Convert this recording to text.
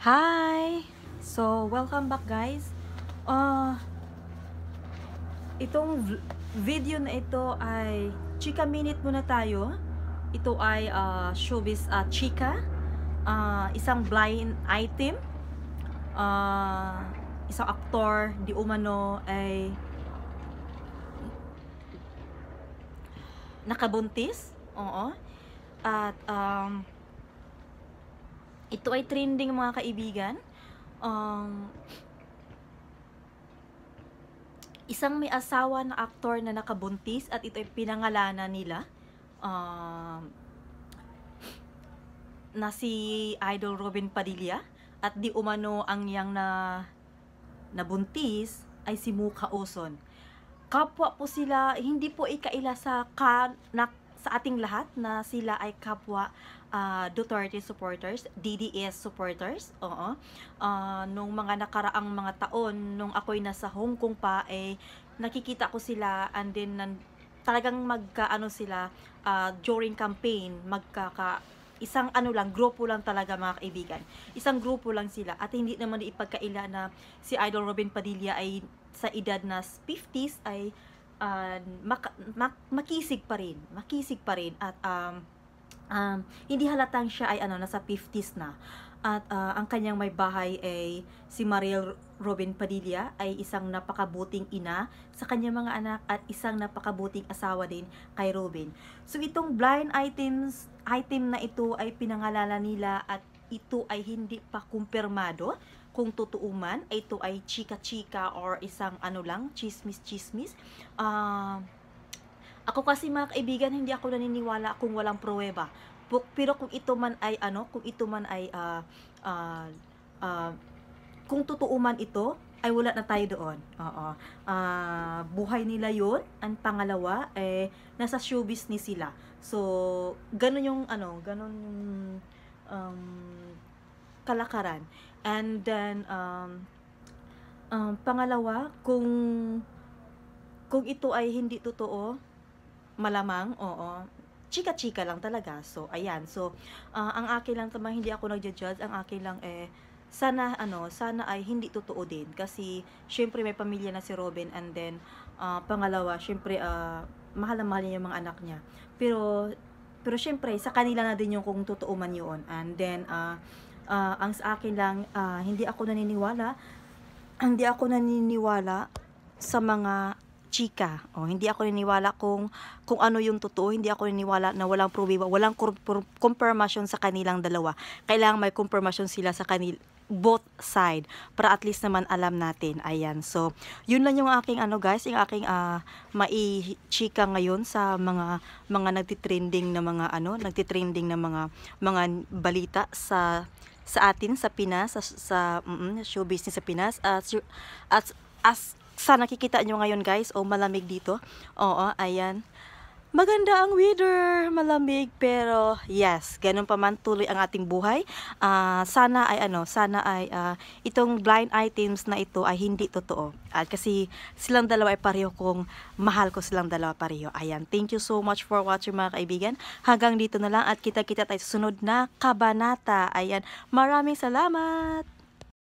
Hi! So, welcome back guys. Uh, itong video na ito ay chika minute muna tayo. Ito ay uh, showbiz uh, chika. Uh, isang blind item. Uh, isang aktor, di umano ay nakabuntis. Oo. At um, ito ay trending mga kaibigan. Um, isang may asawa na aktor na nakabuntis at ito ay pinangalanan nila. Um, na si Idol Robin Padilla at di umano ang yang na nabuntis ay si Muka Oson. Kapwa po sila, hindi po ikaila sa ka, sa ating lahat na sila ay kapwa uh, Duterte supporters, DDS supporters. Oo. Uh, nung mga nakaraang mga taon, nung ako'y nasa Hong Kong pa, eh, nakikita ko sila and then nan, talagang magkaano sila uh, during campaign, magkaka isang ano lang, grupo lang talaga mga kaibigan. Isang grupo lang sila at hindi naman ipagkaila na si Idol Robin Padilla ay sa edad na 50s ay uh, mak- mak- makisig pa rin. Makisig pa rin at um, um, hindi halatang siya ay ano, nasa 50s na. At uh, ang kanyang may bahay ay si Mariel Robin Padilla ay isang napakabuting ina sa kanyang mga anak at isang napakabuting asawa din kay Robin. So itong blind items, item na ito ay pinangalala nila at ito ay hindi pa kumpirmado kung totoo man ito ay chika-chika or isang ano lang, chismis-chismis. Uh, ako kasi mga kaibigan, hindi ako naniniwala kung walang pruweba. Pero kung ito man ay ano, kung ito man ay uh, uh, uh, kung totoo man ito, ay wala na tayo doon. Oo. Uh, buhay nila yon Ang pangalawa, eh, nasa showbiz ni sila. So, ganun yung, ano, ganun yung um, kalakaran. And then, um, um, pangalawa, kung kung ito ay hindi totoo, malamang, oo, chika-chika lang talaga. So, ayan. So, uh, ang akin lang tamang hindi ako nagja-judge. Ang akin lang eh, sana ano, sana ay hindi totoo din kasi syempre may pamilya na si Robin and then uh, pangalawa, syempre uh, mahal na mahal niya yung mga anak niya. Pero pero syempre, sa kanila na din yung kung totoo man yun. And then, uh, uh, ang sa akin lang, uh, hindi ako naniniwala. Hindi ako naniniwala sa mga chika. O, oh, hindi ako niniwala kung, kung ano yung totoo. Hindi ako niniwala na walang probiba, walang confirmation sa kanilang dalawa. Kailangan may confirmation sila sa kanil both side para at least naman alam natin. Ayan. So, yun lang yung aking ano guys, yung aking uh, mai-chika ngayon sa mga mga nagtitrending na mga ano, nagtitrending na mga mga balita sa sa atin sa Pinas, sa, sa mm, show business sa Pinas at at as sa nakikita nyo ngayon guys, o oh, malamig dito. Oo, ayan. Maganda ang weather, malamig, pero yes, ganun pa man tuloy ang ating buhay. Uh, sana ay ano, sana ay uh, itong blind items na ito ay hindi totoo. At kasi silang dalawa ay pareho kong mahal ko silang dalawa pareho. Ayan, thank you so much for watching mga kaibigan. Hanggang dito na lang at kita-kita tayo sa sunod na kabanata. Ayan, maraming salamat!